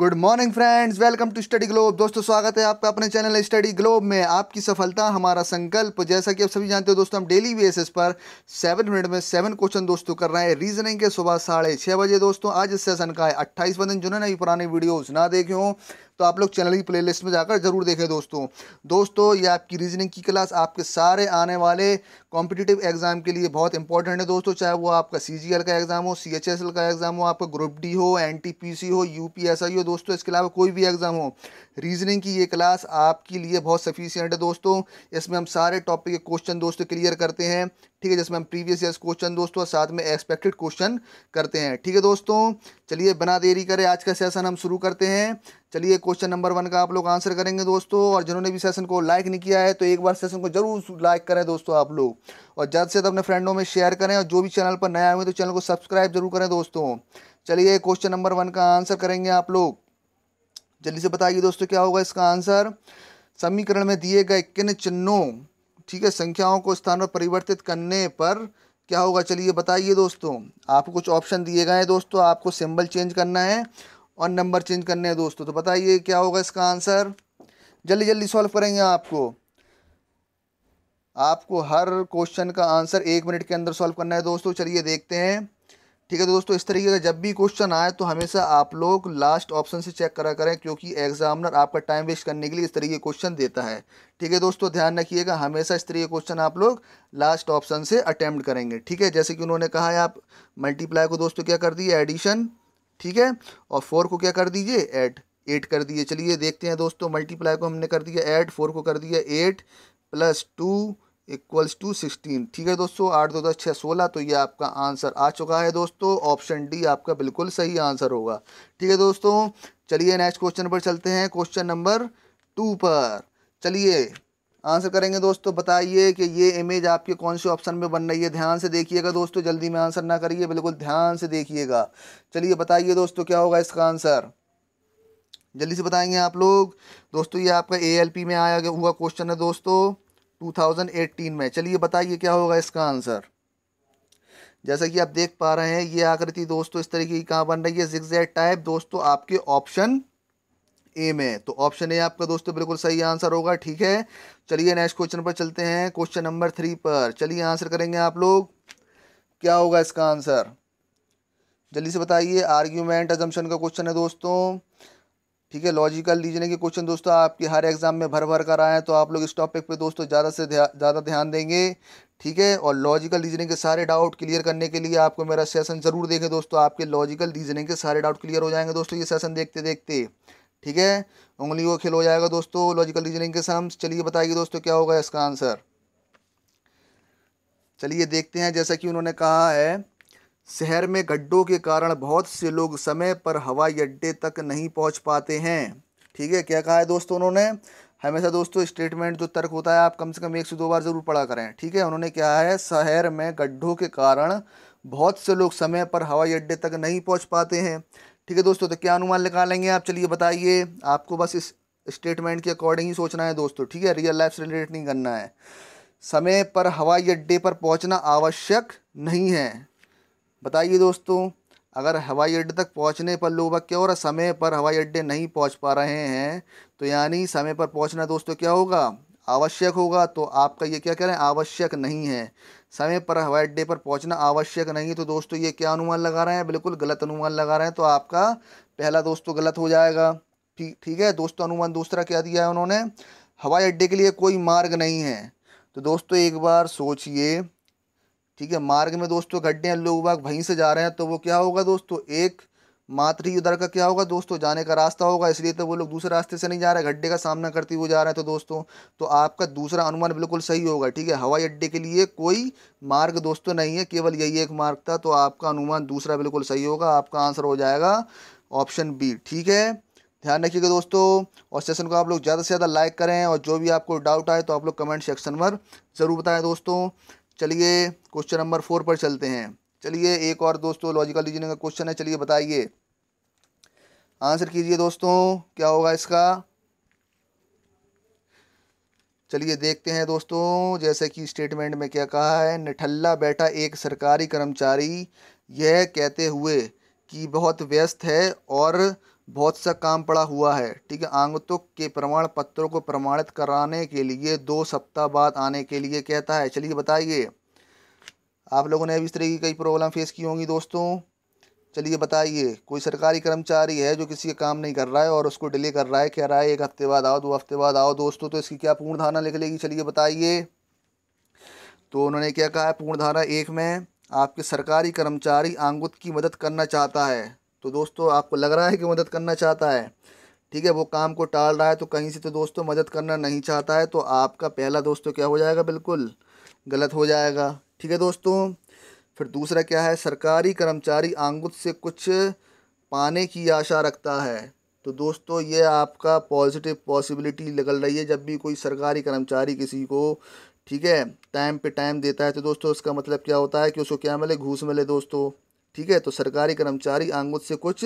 good morning friends welcome to study globe दोस्तों स्वागत है आपका अपने चैनल स्टडी ग्लोब में आपकी सफलता हमारा संकल्प जैसा कि आप सभी जानते हो दोस्तों हम डेली बेसिस पर सेवन मिनट में सेवन क्वेश्चन दोस्तों कर रहे हैं रीजनिंग के सुबह साढ़े छः बजे दोस्तों आज इस सेशन का है अट्ठाईस बदन जिन्होंने भी पुराने वीडियोज़ ना देखे हों तो आप लोग चैनल की प्लेलिस्ट में जाकर ज़रूर देखें दोस्तों दोस्तों ये आपकी रीजनिंग की क्लास आपके सारे आने वाले कॉम्पिटिटिव एग्ज़ाम के लिए बहुत इंपॉर्टेंट है दोस्तों चाहे वो आपका सी का एग्ज़ाम हो सी का एग्ज़ाम हो आपका ग्रुप डी हो एन हो यू हो दोस्तों इसके अलावा कोई भी एग्ज़ाम हो रीजनिंग की ये क्लास आपके लिए बहुत सफिशियंट है दोस्तों इसमें हम सारे टॉपिक के क्वेश्चन दोस्तों क्लियर करते हैं ठीक है जिसमें हम प्रीवियस ईयर क्वेश्चन दोस्तों साथ में एक्सपेक्टेड क्वेश्चन करते हैं ठीक है दोस्तों चलिए बिना देरी करें आज का सेशन हम शुरू करते हैं चलिए क्वेश्चन नंबर वन का आप लोग आंसर करेंगे दोस्तों और जिन्होंने भी सेशन को लाइक नहीं किया है तो एक बार सेशन को जरूर लाइक करें दोस्तों आप लोग और ज़्यादा से ज़्यादा अपने फ्रेंडों में शेयर करें और जो भी चैनल पर नया हुए तो चैनल को सब्सक्राइब जरूर करें दोस्तों चलिए क्वेश्चन नंबर वन का आंसर करेंगे आप लोग जल्दी से बताइए दोस्तों क्या होगा इसका आंसर समीकरण में दिए गए किन चिन्हों ठीक है संख्याओं को स्थान पर परिवर्तित करने पर क्या होगा चलिए बताइए दोस्तों आपको कुछ ऑप्शन दिए गए हैं दोस्तों आपको सिंबल चेंज करना है और नंबर चेंज करने हैं दोस्तों तो बताइए क्या होगा इसका आंसर जल्दी जल्दी सॉल्व करेंगे आपको आपको हर क्वेश्चन का आंसर एक मिनट के अंदर सॉल्व करना है दोस्तों चलिए देखते हैं ठीक है तो दोस्तों इस तरीके का जब भी क्वेश्चन आए तो हमेशा आप लोग लास्ट ऑप्शन से चेक करा करें क्योंकि एग्जामिनर आपका टाइम वेस्ट करने के लिए इस तरीके क्वेश्चन देता है ठीक है दोस्तों ध्यान रखिएगा हमेशा इस तरीके क्वेश्चन आप लोग लास्ट ऑप्शन से अटैम्प्ट करेंगे ठीक है जैसे कि उन्होंने कहा है आप मल्टीप्लाई को दोस्तों क्या कर दिए एडिशन ठीक है और फोर को क्या कर दीजिए एड एट कर दिए चलिए देखते हैं दोस्तों मल्टीप्लाई को हमने कर दिया एट फोर को कर दिया eight plus two equals to sixteen ठीक है दोस्तों आठ दो दस छः सोलह तो ये आपका आंसर आ चुका है दोस्तों ऑप्शन डी आपका बिल्कुल सही आंसर होगा ठीक है दोस्तों चलिए नेक्स्ट क्वेश्चन पर चलते हैं क्वेश्चन नंबर टू पर चलिए आंसर करेंगे दोस्तों बताइए कि ये इमेज आपके कौन से ऑप्शन में बन रही है ध्यान से देखिएगा दोस्तों जल्दी में आंसर ना करिए बिल्कुल ध्यान से देखिएगा चलिए बताइए दोस्तों क्या होगा इसका आंसर जल्दी से बताएंगे आप लोग दोस्तों ये आपका ए में आया हुआ क्वेश्चन है दोस्तों 2018 में चलिए बताइए क्या होगा इसका आंसर जैसा कि आप देख पा रहे हैं ये आकृति दोस्तों इस तरीके की कहाँ बन रही है जैड टाइप दोस्तों आपके ऑप्शन ए में तो ऑप्शन ए आपका दोस्तों बिल्कुल सही आंसर होगा ठीक है चलिए नेक्स्ट क्वेश्चन पर चलते हैं क्वेश्चन नंबर थ्री पर चलिए आंसर करेंगे आप लोग क्या होगा इसका आंसर जल्दी से बताइए आर्ग्यूमेंट एजम्पन का क्वेश्चन है दोस्तों ठीक है लॉजिकल रीजनिंग के क्वेश्चन दोस्तों आपके हर एग्जाम में भर भर कर आए हैं तो आप लोग इस टॉपिक पे दोस्तों ज़्यादा से ज़्यादा ध्यान देंगे ठीक है और लॉजिकल रीजनिंग के सारे डाउट क्लियर करने के लिए आपको मेरा सेशन ज़रूर देखें दोस्तों आपके लॉजिकल रीजनिंग के सारे डाउट क्लियर हो जाएंगे दोस्तों ये सेशन देखते देखते ठीक है उंगली को खेल हो जाएगा दोस्तों लॉजिकल रीजनिंग के सम्स चलिए बताइए दोस्तों क्या होगा इसका आंसर चलिए देखते हैं जैसा कि उन्होंने कहा है शहर में गड्ढों के कारण बहुत से लोग समय पर हवाई अड्डे तक नहीं पहुंच पाते हैं ठीक है क्या कहा है दोस्तों उन्होंने हमेशा दोस्तों स्टेटमेंट जो तर्क होता है आप कम से कम एक से दो बार ज़रूर पढ़ा करें ठीक है उन्होंने क्या है शहर में गड्ढों के कारण बहुत से लोग समय पर हवाई अड्डे तक नहीं पहुँच पाते हैं ठीक है दोस्तों तो क्या अनुमान निकालेंगे आप चलिए बताइए आपको बस इस स्टेटमेंट के अकॉर्डिंग ही सोचना है दोस्तों ठीक है रियल लाइफ से रिलेटेड नहीं करना है समय पर हवाई अड्डे पर पहुंचना आवश्यक नहीं है बताइए दोस्तों अगर हवाई अड्डे तक पहुंचने पर लोग क्या हो रहा समय पर हवाई अड्डे नहीं पहुंच पा रहे हैं तो यानी समय पर पहुंचना दोस्तों क्या होगा आवश्यक होगा तो आपका ये क्या कह रहे हैं आवश्यक नहीं है समय पर हवाई अड्डे पर पहुंचना आवश्यक नहीं है तो दोस्तों ये क्या अनुमान लगा रहे हैं बिल्कुल गलत अनुमान लगा रहे हैं तो आपका पहला दोस्तों गलत हो जाएगा ठीक ठीक है दोस्तों अनुमान दूसरा क्या दिया है उन्होंने हवाई अड्डे के लिए कोई मार्ग नहीं है तो दोस्तों एक बार सोचिए ठीक है मार्ग में दोस्तों गड्ढे हैं लोग बाग वहीं से जा रहे हैं तो वो क्या होगा दोस्तों एक मात्र ही उधर का क्या होगा दोस्तों जाने का रास्ता होगा इसलिए तो वो लोग दूसरे रास्ते से नहीं जा रहे गड्ढे का सामना करते हुए जा रहे हैं तो दोस्तों तो आपका दूसरा अनुमान बिल्कुल सही होगा ठीक है हवाई अड्डे के लिए कोई मार्ग दोस्तों नहीं है केवल यही एक मार्ग था तो आपका अनुमान दूसरा बिल्कुल सही होगा आपका आंसर हो जाएगा ऑप्शन बी ठीक है ध्यान रखिएगा दोस्तों और सेशन को आप लोग ज़्यादा से ज़्यादा लाइक करें और जो भी आपको डाउट आए तो आप लोग कमेंट सेक्शन पर ज़रूर बताएं दोस्तों चलिए क्वेश्चन नंबर फोर पर चलते हैं चलिए एक और दोस्तों लॉजिकल रीजनिंग का क्वेश्चन है चलिए बताइए आंसर कीजिए दोस्तों क्या होगा इसका चलिए देखते हैं दोस्तों जैसे कि स्टेटमेंट में क्या कहा है निठल्ला बैठा एक सरकारी कर्मचारी यह कहते हुए कि बहुत व्यस्त है और बहुत सा काम पड़ा हुआ है ठीक है आंगतुक के प्रमाण पत्रों को प्रमाणित कराने के लिए दो सप्ताह बाद आने के लिए कहता है चलिए बताइए आप लोगों ने भी इस तरह की कई प्रॉब्लम फेस की होंगी दोस्तों चलिए बताइए कोई सरकारी कर्मचारी है जो किसी का काम नहीं कर रहा है और उसको डिले कर रहा है कह रहा है एक हफ्ते बाद आओ दो हफ्ते बाद आओ दोस्तों तो इसकी क्या पूर्ण धारणा लिख लेगी चलिए बताइए तो उन्होंने क्या कहा है पूर्ण धारणा एक में आपके सरकारी कर्मचारी आंगुत की मदद करना चाहता है तो दोस्तों आपको लग रहा है कि मदद करना चाहता है ठीक है वो काम को टाल रहा है तो कहीं से तो दोस्तों मदद करना नहीं चाहता है तो आपका पहला दोस्तों तो क्या हो जाएगा बिल्कुल गलत हो जाएगा ठीक है दोस्तों फिर दूसरा क्या है सरकारी कर्मचारी आंगुत से कुछ पाने की आशा रखता है तो दोस्तों ये आपका पॉजिटिव पॉसिबिलिटी निकल रही है जब भी कोई सरकारी कर्मचारी किसी को ठीक है टाइम पे टाइम देता है तो दोस्तों इसका मतलब क्या होता है कि उसको क्या मिले घूस मिले दोस्तों ठीक है तो सरकारी कर्मचारी आंगुत से कुछ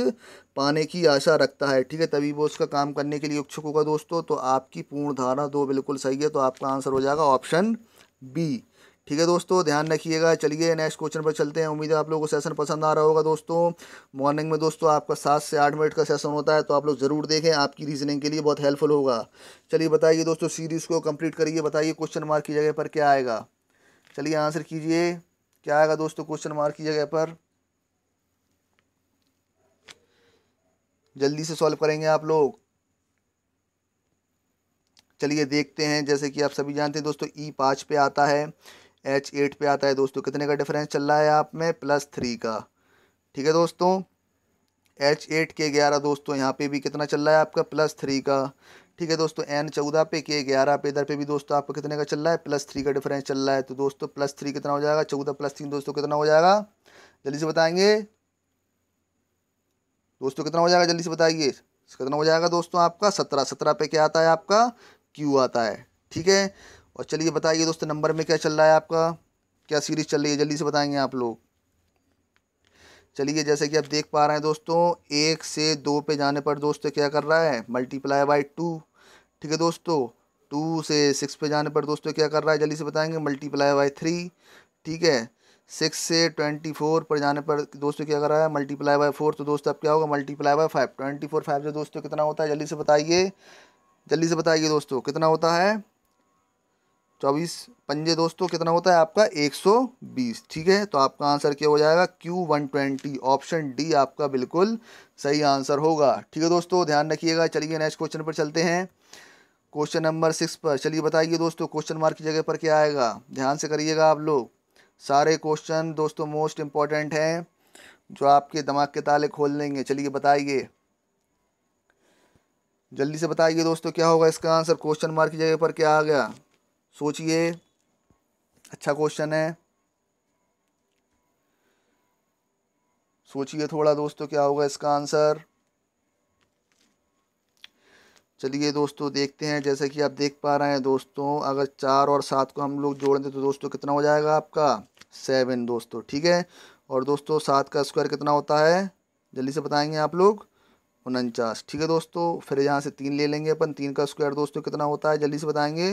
पाने की आशा रखता है ठीक है तभी वो उसका काम करने के लिए इच्छुक होगा दोस्तों तो आपकी पूर्ण धारणा दो बिल्कुल सही है तो आपका आंसर हो जाएगा ऑप्शन बी ठीक है दोस्तों ध्यान रखिएगा चलिए नेक्स्ट क्वेश्चन पर चलते हैं उम्मीद है आप लोगों को सेशन पसंद आ रहा होगा दोस्तों मॉर्निंग में दोस्तों आपका सात से आठ मिनट का सेशन होता है तो आप लोग ज़रूर देखें आपकी रीजनिंग के लिए बहुत हेल्पफुल होगा चलिए बताइए दोस्तों सीरीज़ को कंप्लीट करिए बताइए क्वेश्चन मार्क की जगह पर क्या आएगा चलिए आंसर कीजिए क्या आएगा दोस्तों क्वेश्चन मार्क की जगह पर जल्दी से सॉल्व करेंगे आप लोग चलिए देखते हैं जैसे कि आप सभी जानते हैं दोस्तों ई e पाँच पे आता है एच एट पे आता है दोस्तों कितने का डिफरेंस चल रहा है आप में प्लस थ्री का ठीक है दोस्तों एच एट के ग्यारह दोस्तों यहाँ पे भी कितना चल रहा है आपका प्लस थ्री का ठीक है दोस्तों एन चौदह पे के ग्यारह पे इधर पे भी दोस्तों आपका कितने का चल रहा है प्लस थ्री का डिफरेंस चल रहा है तो दोस्तों प्लस थ्री कितना हो जाएगा चौदह प्लस तीन दोस्तों कितना हो जाएगा जल्दी से बताएंगे दोस्तों कितना हो जाएगा जल्दी से बताइए कितना हो जाएगा दोस्तों आपका सत्रह सत्रह पे क्या आता है आपका क्यू आता है ठीक है और चलिए बताइए दोस्तों नंबर में क्या चल रहा है आपका क्या सीरीज चल रही है जल्दी से बताएंगे आप लोग चलिए जैसे कि आप देख पा रहे हैं दोस्तों एक से दो पे जाने पर दोस्तों क्या कर रहा है मल्टीप्लाई बाई टू ठीक है दोस्तों टू से सिक्स पे जाने पर दोस्तों क्या कर रहा है जल्दी से बताएंगे मल्टीप्लाई बाई थ्री ठीक है सिक्स से ट्वेंटी फोर पर जाने पर दोस्तों क्या कर रहा है मल्टीप्लाई बाय फोर तो दोस्तों अब क्या होगा multiply by five twenty four five से दोस्तों कितना होता है जल्दी से बताइए जल्दी से बताइए दोस्तों कितना होता है चौबीस पंजे दोस्तों कितना होता है आपका एक सौ बीस ठीक है तो आपका आंसर क्या हो जाएगा Q one twenty option D आपका बिल्कुल सही आंसर होगा ठीक है दोस्तों ध्यान रखिएगा चलिए नेक्स्ट क्वेश्चन पर चलते हैं क्वेश्चन नंबर सिक्स पर चलिए बताइए दोस्तों क्वेश्चन मार्क की जगह पर क्या आएगा ध्यान से करिएगा आप लोग सारे क्वेश्चन दोस्तों मोस्ट इम्पॉर्टेंट हैं जो आपके दिमाग के ताले खोल देंगे चलिए बताइए जल्दी से बताइए दोस्तों क्या होगा इसका आंसर क्वेश्चन मार्क की जगह पर क्या आ गया सोचिए अच्छा क्वेश्चन है सोचिए थोड़ा दोस्तों क्या होगा इसका आंसर चलिए दोस्तों देखते हैं जैसे कि आप देख पा रहे हैं दोस्तों अगर चार और सात को हम लोग जोड़ दें तो दोस्तों कितना हो जाएगा आपका सेवन दोस्तों ठीक है और दोस्तों सात का स्क्वायर कितना होता है जल्दी से बताएंगे आप लोग उनचास ठीक है दोस्तों फिर यहाँ से तीन ले लेंगे अपन तीन का स्क्वायर दोस्तों कितना होता है जल्दी से बताएंगे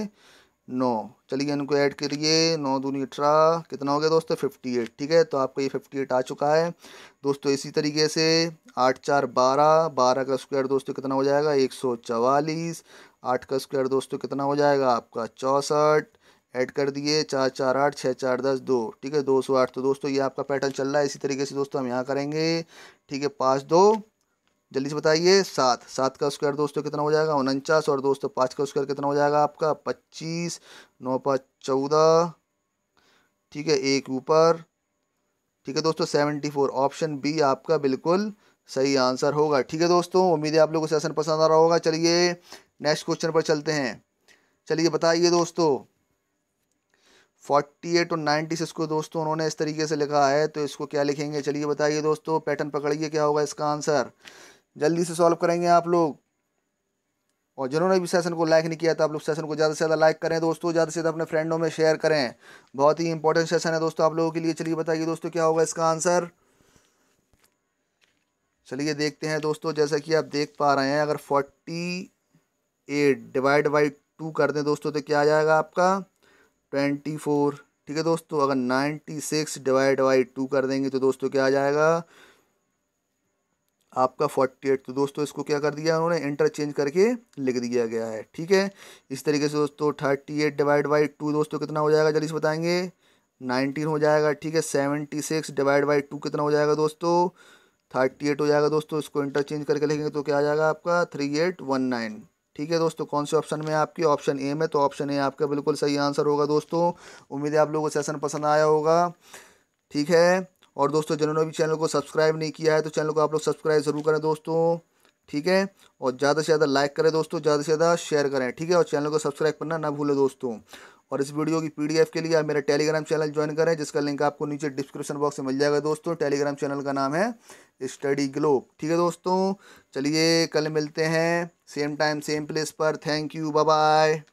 नौ चलिए इनको ऐड करिए नौ दूनी अठारह कितना हो गया दोस्तों फिफ्टी एट ठीक है तो आपका ये फिफ्टी एट आ चुका है दोस्तों इसी तरीके से आठ चार बारह बारह का स्क्वायर दोस्तों कितना हो जाएगा एक सौ चवालीस आठ का स्क्वायर दोस्तों कितना हो जाएगा आपका चौंसठ ऐड कर दिए चार चार आठ छः चार दस दो ठीक है दो सौ आठ तो दोस्तों ये आपका पैटर्न चल रहा है इसी तरीके से दोस्तों हम यहाँ करेंगे ठीक है पाँच दो जल्दी से बताइए सात सात का स्क्वायर दोस्तों कितना हो जाएगा उनचास और दोस्तों पाँच का स्क्वायर कितना हो जाएगा आपका पच्चीस नौ पाँच चौदह ठीक है एक ऊपर ठीक है दोस्तों सेवेंटी फोर ऑप्शन बी आपका बिल्कुल सही आंसर होगा ठीक है दोस्तों उम्मीद है आप लोगों को सेशन पसंद आ रहा होगा चलिए नेक्स्ट क्वेश्चन पर चलते हैं चलिए बताइए दोस्तों फोर्टी एट और नाइन्टी सिक्स को दोस्तों उन्होंने इस तरीके से लिखा है तो इसको क्या लिखेंगे चलिए बताइए दोस्तों पैटर्न पकड़िए क्या होगा इसका आंसर जल्दी से सॉल्व करेंगे आप लोग और जिन्होंने भी सेशन को लाइक नहीं किया था तो आप लोग सेशन को ज़्यादा से ज़्यादा लाइक करें दोस्तों ज़्यादा से ज़्यादा अपने फ्रेंडों में शेयर करें बहुत ही इंपॉर्टेंट सेशन है दोस्तों आप लोगों के लिए चलिए बताइए दोस्तों क्या होगा इसका आंसर चलिए देखते हैं दोस्तों जैसा कि आप देख पा रहे हैं अगर forty eight divide by two कर दें दोस्तों तो क्या आ जाएगा आपका ट्वेंटी फोर ठीक है दोस्तों अगर ninety six divide by two कर देंगे तो दोस्तों क्या आ जाएगा आपका फोर्टी एट तो दोस्तों इसको क्या कर दिया उन्होंने इंटरचेंज करके लिख दिया गया है ठीक है इस तरीके से दोस्तों thirty eight divide by two दोस्तों कितना हो जाएगा जल्दी से बताएंगे नाइनटीन हो जाएगा ठीक है seventy six divide by two कितना हो जाएगा दोस्तों थर्टी एट हो जाएगा दोस्तों इसको इंटरचेंज करके लिखेंगे तो क्या आ जाएगा आपका थ्री एट वन नाइन ठीक है दोस्तों कौन से ऑप्शन में आपकी ऑप्शन ए में तो ऑप्शन ए आपका बिल्कुल सही आंसर होगा दोस्तों उम्मीद है आप लोगों को सेशन पसंद आया होगा ठीक है और दोस्तों जिन्होंने भी चैनल को सब्सक्राइब नहीं किया है तो चैनल को आप लोग सब्सक्राइब ज़रूर करें दोस्तों ठीक है और ज़्यादा से ज़्यादा लाइक करें दोस्तों ज़्यादा से ज़्यादा शेयर करें ठीक है और चैनल को सब्सक्राइब करना ना भूलें दोस्तों और इस वीडियो की पी के लिए आप मेरा टेलीग्राम चैनल ज्वाइन करें जिसका लिंक आपको नीचे डिस्क्रिप्शन बॉक्स में मिल जाएगा दोस्तों टेलीग्राम चैनल का नाम है स्टडी ग्लोब ठीक है दोस्तों चलिए कल मिलते हैं सेम टाइम सेम प्लेस पर थैंक यू बाय